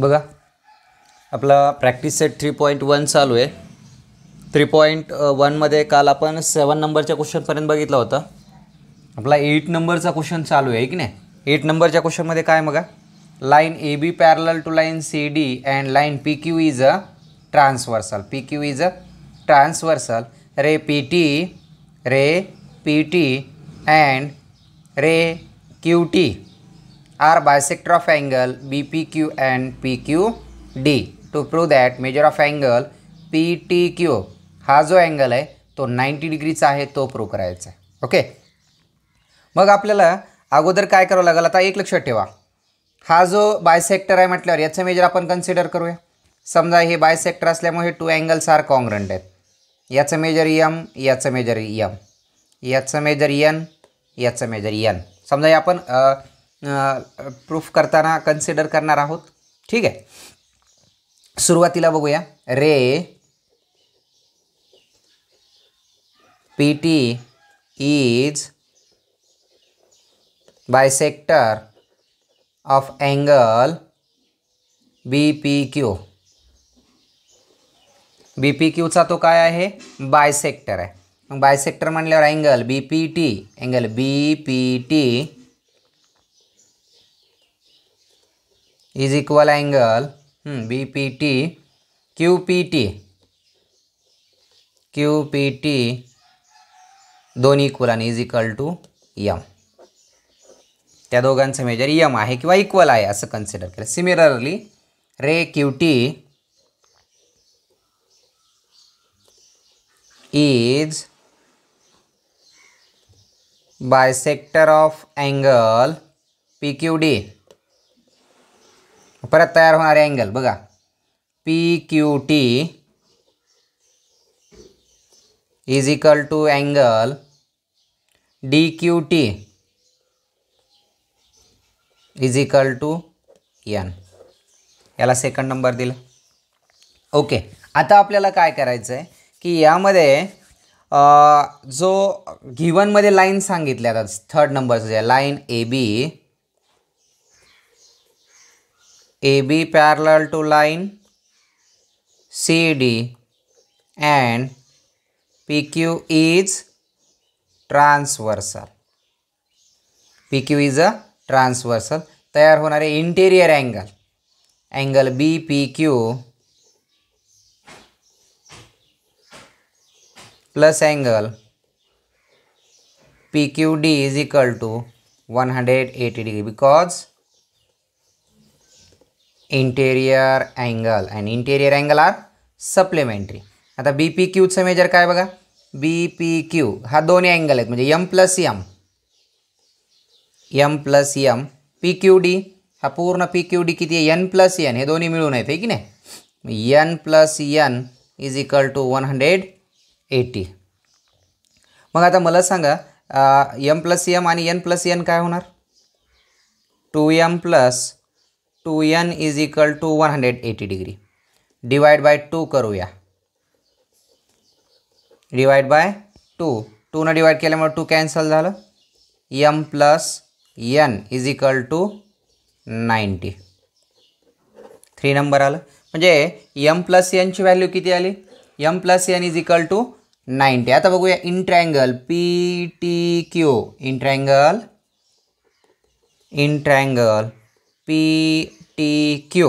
बघा आपला practice set three point one चालू आहे थ्री पॉईंट वनमध्ये काल आपण सेवन नंबरच्या क्वेश्चनपर्यंत बघितलं होतं आपला एट नंबरचा क्वेश्चन चालू आहे की नाही एट नंबरच्या क्वेश्चनमध्ये काय बघा line A B parallel to line C D and line P Q is a transversal P Q is a transversal ray P T ray P T and ray Q T are bisector of angle BPQ and PQD. To prove that measure of angle PTQ हा जो angle आहे तो 90 डिग्रीचा आहे तो prove करायचा आहे okay मग आपल्याला अगोदर काय करावं लागेल आता एक लक्षात ठेवा हा जो बायसेक्टर आहे म्हटल्यावर याचं मेजर आपण कन्सिडर करूया समजा हे बायसेक्टर असल्यामुळे हे टू अँगल्स आर कॉंग्रंट आहेत याचं मेजर यम याचं मेजर यम याचं मेजर यन याचं मेजर यन समजा हे आपण प्रूफ करताना कन्सिडर करणार आहोत ठीक आहे सुरुवातीला बघूया ray P T is bisector of angle B P Q B P क्यूचा तो काय आहे बायसेक्टर आहे मग बायसेक्टर म्हणल्यावर angle B P T angle B P T is equal angle B P T Q P T Q P T दोन equal आणि is equal to M त्या दोघांचं मेजर यम आहे किंवा इक्वल आहे असं कन्सिडर केलं similarly ray Q T is bisector of angle P Q D परत तयार होणारे अँगल बघा P Q T is equal to angle D Q T is equal to N याला सेकंड नंबर दिला ओके आता आपल्याला काय करायचं आहे की यामध्ये जो घिवनमध्ये लाईन सांगितल्या आता थर्ड नंबरचं जे line A B A B B to to C D and P Q is transversal P Q is a transversal तयार होणारे interior angle angle B P Q plus angle P Q D is equal to one hundred eighty degree because interior angle and interior angle are supplementary आता B P क्यूचं major काय बघा बी P Q हा दोन्ही angle आहेत म्हणजे M plus M M plus M P Q D हा पूर्ण P Q D किती आहे एन प्लस एन हे दोन्ही मिळून आहेत की नाही N plus N is equal to one hundred eighty मग आता मला सांगा एम प्लस एम आणि एन प्लस एन काय होणार two M plus two N is equal to one hundred eighty degree divide by two करूया डिवाइड बाय टू टूनं divide के two cancel M plus N is equal to ninety three number आल मजे M plus N ची value कि आई M plus N is equal to ninety आता बगू in triangle P T Q in triangle in triangle P T Q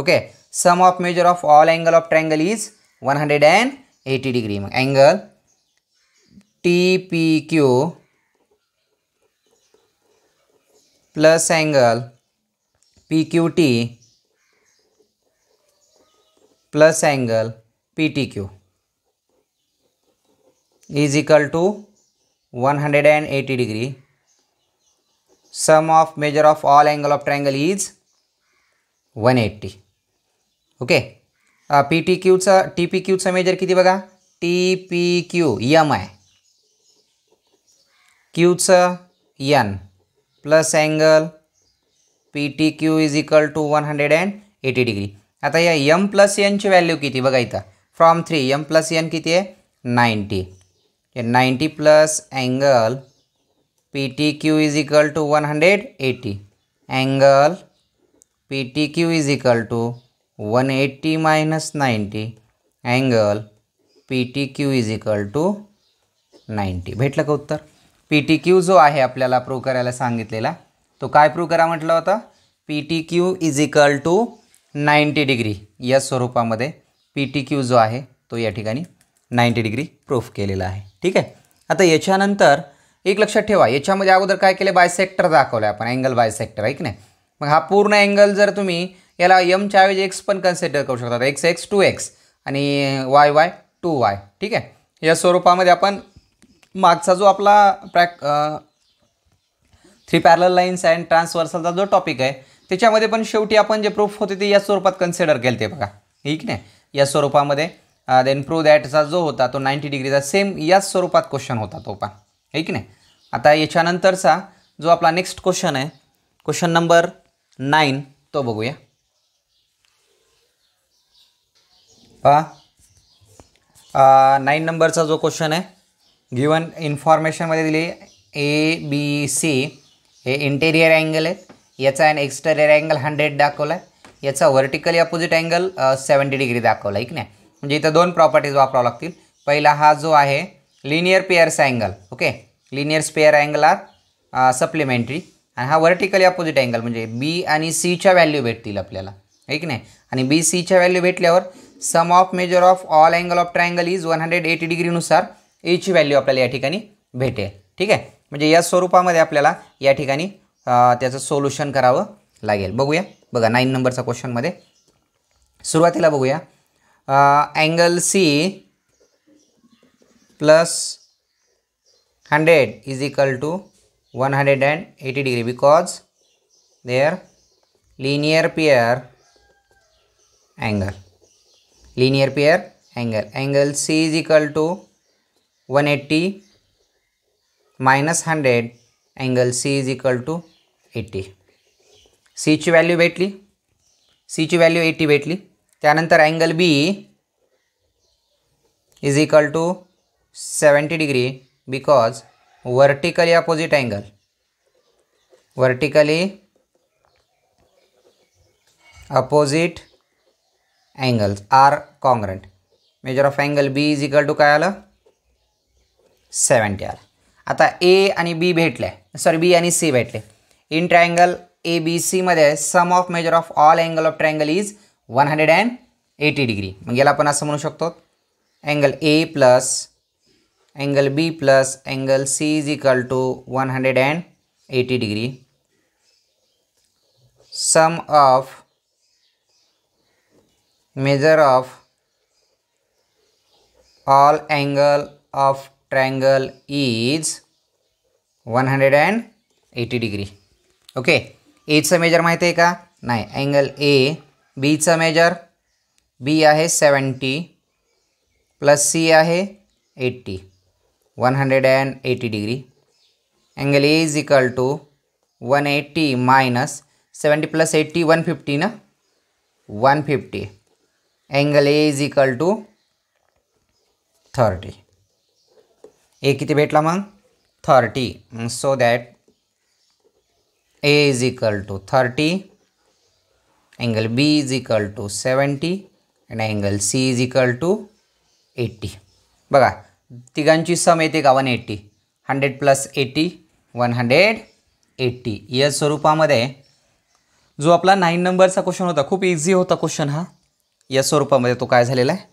okay sum of measure of all angle of triangle is 180 degree angle tpq plus angle pqt plus angle ptq is equal to 180 degree sum of measure of all angle of triangle is one eighty okay P T क्यूचा T P क्यूचा measure किती बघा T P Q M आय क्यूचं N plus angle P T Q is equal to one hundred and eighty degree आता या M plus यनची value किती बघा इथं from three M plus N किती आहे ninety ninety plus angle P T Q is equal to one hundred eighty angle P T Q is equal to one eighty minus ninety angle P T Q is equal to ninety भेटलं का उत्तर P T Q जो आहे आपल्याला prove करायला सांगितलेला तो काय प्रूव्ह करा म्हटलं होतं P T Q is equal to ninety degree या स्वरूपामध्ये पी टी क्यू जो आहे तो या ठिकाणी नाईंटी डिग्री प्रूफ केलेला आहे ठीक आहे आता याच्यानंतर एक लक्षात ठेवा याच्यामध्ये अगोदर काय केले बायसेक्टर दाखवलं आहे आपण अँगल बायसेक्टर ऐक की नाही मग हा पूर्ण अँगल जर तुम्ही याला यमच्या ऐवजी एक्स पण कन्सिडर करू शकता एक्स एक्स टू एक्स आणि वाय वाय टू वाय ठीक आहे या स्वरूपामध्ये आपण मागचा जो आपला practice three parallel lines and ट्रान्सवर्सलचा जो टॉपिक आहे त्याच्यामध्ये पण शेवटी आपण जे प्रूफ होते ते या स्वरूपात कन्सिडर केले ते बघा ठीक नाही या स्वरूपामध्ये देन प्रू दॅटचा जो होता तो नाईन्टी डिग्रीचा सेम याच स्वरूपात क्वेश्चन होता तो पण ठीक नाही आता याच्यानंतरचा जो आपला नेक्स्ट क्वेश्चन आहे क्वेश्चन नंबर नाईन तो बघूया पहा नाईन नंबरचा जो क्वेश्चन आहे गिवन इन्फॉर्मेशनमध्ये दिली ए बी सी हे इंटेरियर अँगल आहे याचा एन एक्सटेरियर अँगल हंड्रेड दाखवला आहे याचा vertically opposite angle seventy degree दाखवला आहे की नाही म्हणजे इथं दोन प्रॉपर्टीज वापरावं लागतील पहिला हा जो आहे linear pairs angle okay linear pair angle are supplementary आणि हा व्हर्टिकली अपोजिट अँगल म्हणजे बी आणि सीच्या व्हॅल्यू भेटतील आपल्याला आहे की नाही आणि बी सीच्या व्हॅल्यू भेटल्यावर sum of measure of all angle of triangle is one hundred eighty डिग्रीनुसार एची व्हॅल्यू आपल्याला या ठिकाणी भेटेल ठीक आहे म्हणजे या स्वरूपामध्ये आपल्याला या ठिकाणी त्याचं सोल्युशन करावं लागेल बघूया बघा नाईन नंबरचा क्वेश्चनमध्ये सुरुवातीला बघूया angle C plus hundred is equal to 180 degree because their linear pair angle linear pair angle angle C is equal to 180 minus 100 angle C is equal to 80 C value value C value value 80 भेटली त्यानंतर angle B is equal to 70 degree because vertically opposite angle vertically opposite angles are congruent measure of angle B is equal to काय आलं seventy R आता ए आणि बी भेटले sorry बी आणि C भेटले in triangle A B सीमध्ये sum of measure of all angle of triangle is one hundred and eighty degree मग याला आपण असं म्हणू शकतो angle A plus angle B plus angle C is equal to one hundred and eighty degree sum of measure of all angle of all is one hundred and eighty degree okay एचं measure माहिती है का नहीं angle A बीचं measure B है seventy plus C है eighty one hundred and eighty degree angle A is equal to one eighty minus seventy plus eighty one fifty ना one fifty angle A is equal to thirty A किती भेटला मग thirty so that A is equal to thirty angle B is equal to seventy and angle C is equal to eighty बघा तिघांची sum येते का one eighty hundred plus eighty one hundred eighty या स्वरूपामध्ये जो आपला नाईन नंबरचा question होता खूप इझी होता क्वेश्चन हा या स्वरूपामध्ये तो काय झालेला आहे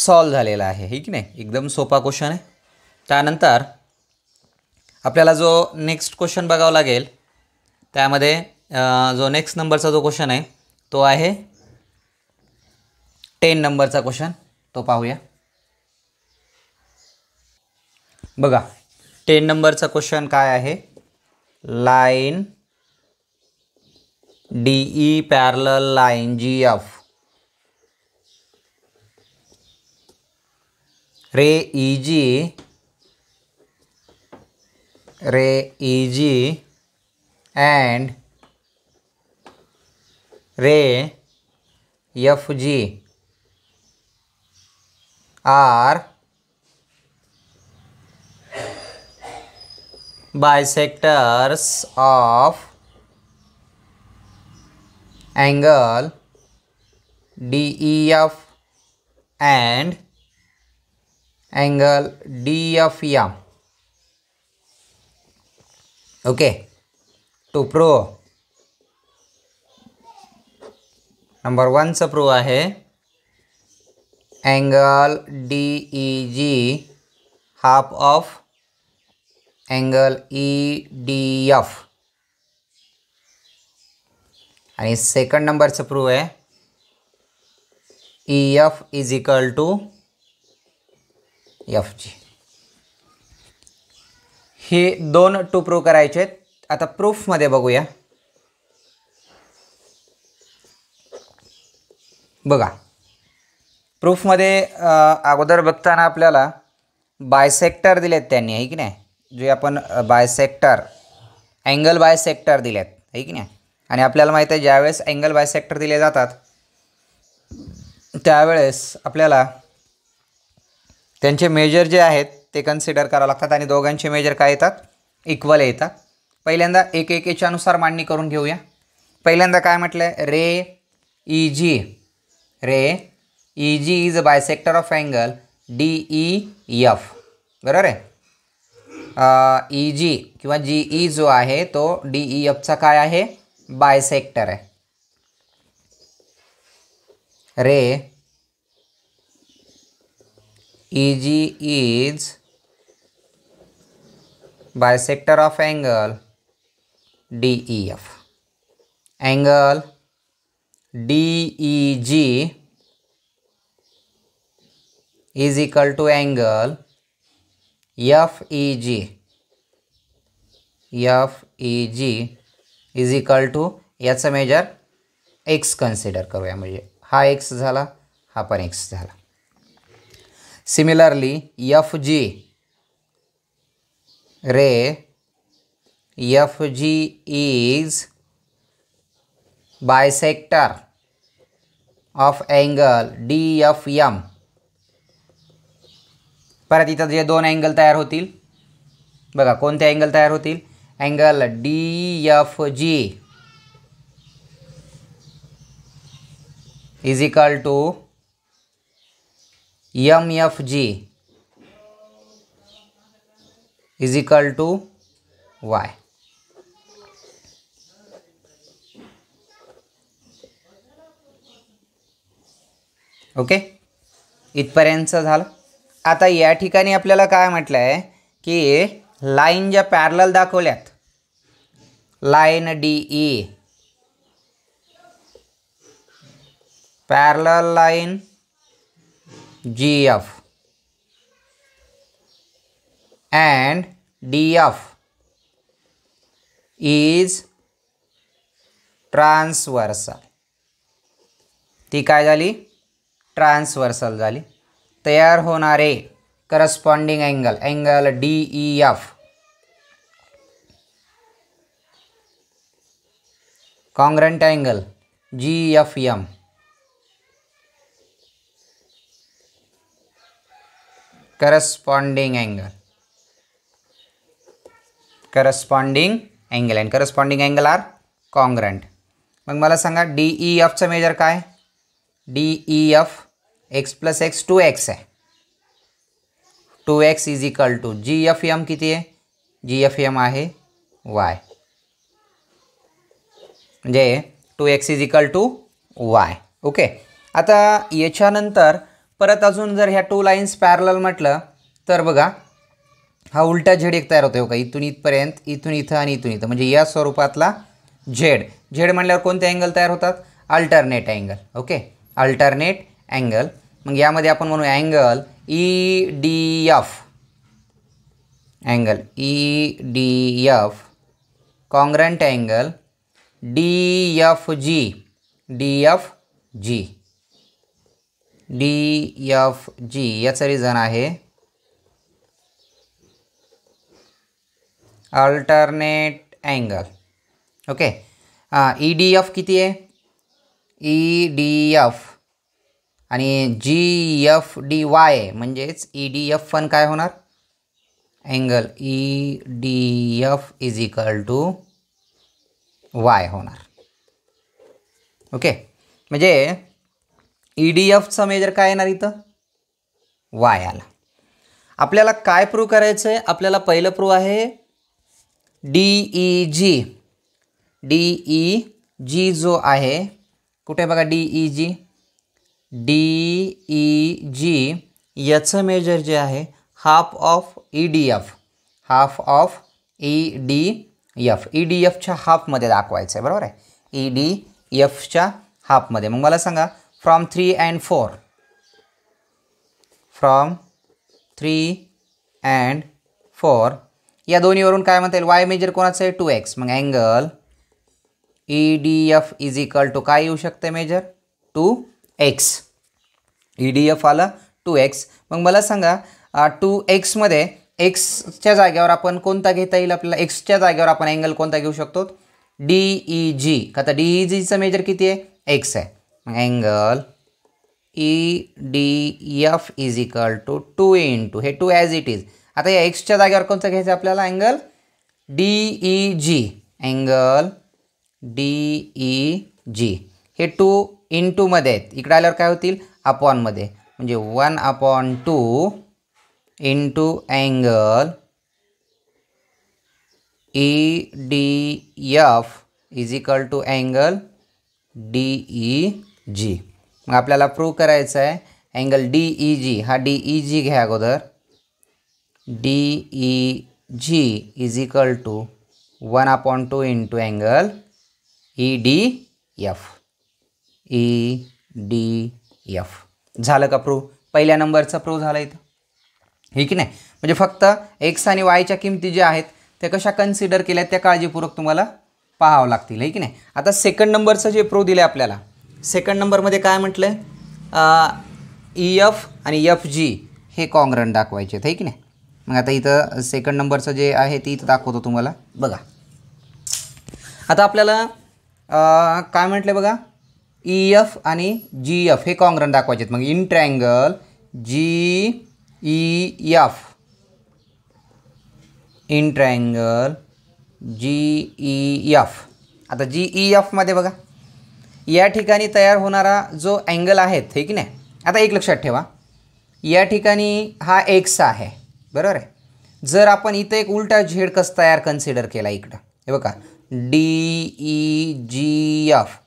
सॉल्व झालेला आहे ठीक नाही एकदम सोपा क्वेश्चन आहे त्यानंतर आपल्याला जो नेक्स्ट क्वेश्चन बघावा लागेल त्यामध्ये जो नेक्स्ट नंबरचा जो क्वेश्चन आहे तो आहे टेन नंबरचा क्वेश्चन तो पाहूया बघा टेन च क्वेश्चन का है line D E parallel line G F ray E G ray and ray ray G are bisectors of angle DEF and angle DFM okay to prove number one से prove है angle D E G half of angle E D F आणि second नंबरचं prove आहे E F is equal to F G हे दोन to prove करायचे आहेत आता प्रूफमध्ये बघूया बघा प्रूफमध्ये अगोदर बघताना आपल्याला बायसेक्टर दिलेत त्यांनी आहे की नाही जे आपण bisector angle bisector दिले आहेत आहे की आणि आपल्याला माहीत आहे ज्यावेळेस अँगल बाय सेक्टर दिले जातात त्यावेळेस आपल्याला त्यांचे मेजर जे आहेत ते कन्सिडर करावं लागतात आणि दोघांचे मेजर काय येतात इक्वल येतात पहिल्यांदा एक एक अनुसार मांडणी करून घेऊया पहिल्यांदा काय म्हटलं आहे ray E G ray E G is a bisector of angle D E F बरोबर आहे ई जी कि जी ई जो है तो डी ई e एफचा काय आहे बायसेक्टर है ray E G is bisector of angle D E F angle D E G is equal to angle F E G F E G is equal to याचं measure X consider करूया म्हणजे हा X झाला हा पण X झाला similarly F G ray F G is bisector of angle D F M परत इथं जे दोन अँगल तयार होतील बघा कोणते अँगल तयार होतील angle D F G is equal to M F G is equal to Y okay इथपर्यंतचं झालं आता या ठिकाणी आपल्याला काय म्हटलं आहे की लाईन ज्या पॅरल दाखवल्यात line D E parallel line G F and D F is transversal ती काय झाली ट्रान्सवर्सल झाली तयार होणारे corresponding angle angle D E F congruent angle G F M corresponding angle corresponding angle and corresponding angle are congruent मग मला सांगा D E एफचं मेजर काय D E F X plus X two X आहे two X is equal to G F M किती आहे G F M आहे Y म्हणजे two X is equal to Y okay आता याच्यानंतर परत अजून जर ह्या टू लाईन्स पॅरल म्हटलं तर बघा हा उलटा झेड एक तयार होतो हो का इथून इथपर्यंत इथून इथं आणि इथून इथं म्हणजे या स्वरूपातला झेड झेड म्हटल्यावर कोणते अँगल तयार होतात alternate angle okay alternate angle मग यामध्ये आपण म्हणू angle E D F angle E e D F congruent angle D F G D F G D F G याचं रिझन आहे alternate angle okay E D F किती आहे E D F आणि G F D Y म्हणजेच E D F पण काय होणार angle E D F is equal to Y होणार ओके म्हणजे ई डी एफचं मेजर काय येणार इथं वाय आला आपल्याला काय प्रूव्ह करायचं आहे आपल्याला पहिलं प्रूव्ह आहे D E G D E G जो आहे कुठे बघा D E G D E G याचं मेजर जे आहे half of E D F half of E D F E D एफच्या हाफमध्ये दाखवायचं आहे बरोबर आहे ई e डी एफच्या हाफमध्ये मग मला सांगा from three and four from three and four या दोन्हीवरून काय म्हणता येईल वाय मेजर कोणाचं आहे टू एक्स मग angle E D F is equal to काय येऊ शकते measure two X E D F आलं टू एक्स मग मला सांगा टू एक्समध्ये एक्सच्या जागेवर आपण कोणता घेता येईल आपल्याला एक्सच्या जागेवर आपण अँगल कोणता घेऊ शकतो डी ई जी का तर डी ई जीचं मेजर किती आहे एक्स आहे मग angle E D F is equal to two into हे टू ॲज इट इज आता या एक्सच्या जागेवर कोणता घ्यायचं आपल्याला angle D E G angle D E G हे टू इन टूमध्ये आहेत इकडे आल्यावर काय होतील अपॉनमध्ये म्हणजे one upon two in two angle E D F is equal to angle D E G मग आपल्याला प्रूव्ह करायचं आहे अँगल डी ई जी हा डी ई जी घ्या अगोदर D E G is equal to one upon two into angle E D F E D F झालं का pro पहिल्या नंबरचा प्रूव्ह झाला इथं हे की नाही म्हणजे फक्त एक्स आणि वायच्या किमती ज्या आहेत त्या कशा कन्सिडर केल्या त्या काळजीपूर्वक तुम्हाला पाहावं लागतील आहे की नाही आता सेकंड नंबरचं जे प्रो दिलं आहे आपल्याला सेकंड नंबरमध्ये काय म्हटलं आहे ई e, एफ आणि एफ जी हे कॉंग्रन दाखवायचे आहेत आहे की नाही मग आता इथं सेकंड नंबरचं जे आहे ते इथं दाखवतो तुम्हाला बघा आता आपल्याला काय म्हटलं बघा ई e एफ आणि जी एफ हे कॉंग्रन दाखवायचे आहेत मग in G E F in G E F आता जी ई e एफमध्ये बघा या ठिकाणी तयार होणारा जो अँगल आहे ठीक की नाही आता एक लक्षात ठेवा या ठिकाणी हा एक्स आहे बरोबर आहे जर आपण इथं एक उलटा झेड कसं तयार कन्सिडर केला इकडं हे बघा डी ई जी एफ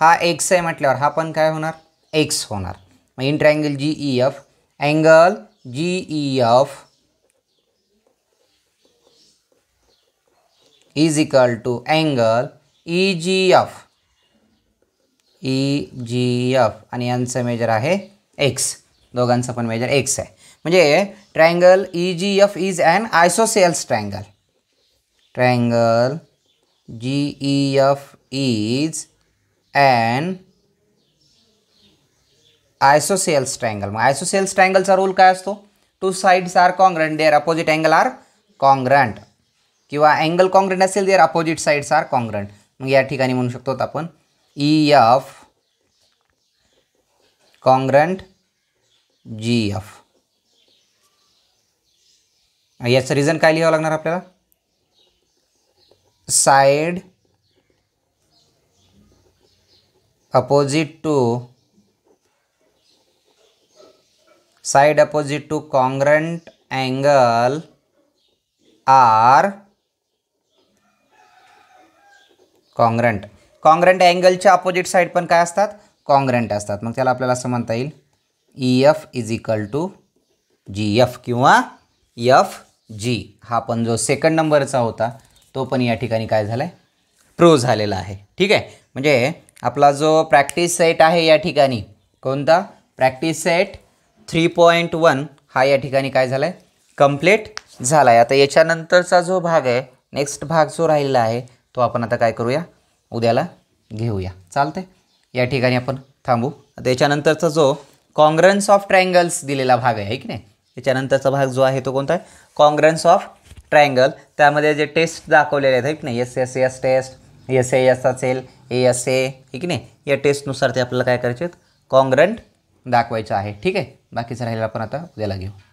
हा एक्स आहे म्हटल्यावर हा पण काय होणार एक्स होणार मग in triangle G E F angle G E F is equal to angle E G F E G F आणि यांचं मेजर आहे एक्स दोघांचं पण मेजर एक्स आहे म्हणजे triangle E G F is and isosceles triangle triangle G E F is an isosceles triangle मग isosceles ट्रायंगलचा rule काय असतो two sides are congruent their opposite angle are congruent किंवा अँगल कॉंग्रंट असेल their opposite sides are congruent मग या ठिकाणी म्हणू शकतो आपण E F congruent G F याचं रिझन काय लिहावं लागणार आपल्याला side opposite to side opposite to congruent angle R congruent congruent अँगलच्या अपोजिट साईड पण काय असतात कॉंग्रेंट असतात मग त्याला आपल्याला असं म्हणता येईल E F is equal to G F किंवा एफ जी हा पण जो सेकंड नंबरचा होता तो पण या ठिकाणी काय झाला आहे प्रूव्ह झालेला आहे ठीक आहे म्हणजे आपला जो प्रॅक्टिस सेट आहे या ठिकाणी कोणता practice set three point one हा या ठिकाणी काय झाला आहे कम्प्लीट झाला आहे आता याच्यानंतरचा जो भाग आहे नेक्स्ट भाग जो राहिलेला आहे तो आपण आता काय करूया उद्याला घेऊया चालते या ठिकाणी आपण थांबू आता याच्यानंतरचा जो कॉन्ग्रन्स ऑफ ट्रँगल्स दिलेला भाग आहे की नाही त्याच्यानंतरचा भाग जो आहे तो कोणता आहे कॉंग्रन्स ऑफ ट्रायंगल त्यामध्ये जे टेस्ट दाखवलेले आहेत की नाही S S S test S A S असेल ए एस ए ठीक नाही या टेस्टनुसार ते आपल्याला काय करायचे आहेत कॉन्ग्रंट दाखवायचं आहे ठीक आहे बाकीचं राहिलं आपण आता उद्याला घेऊ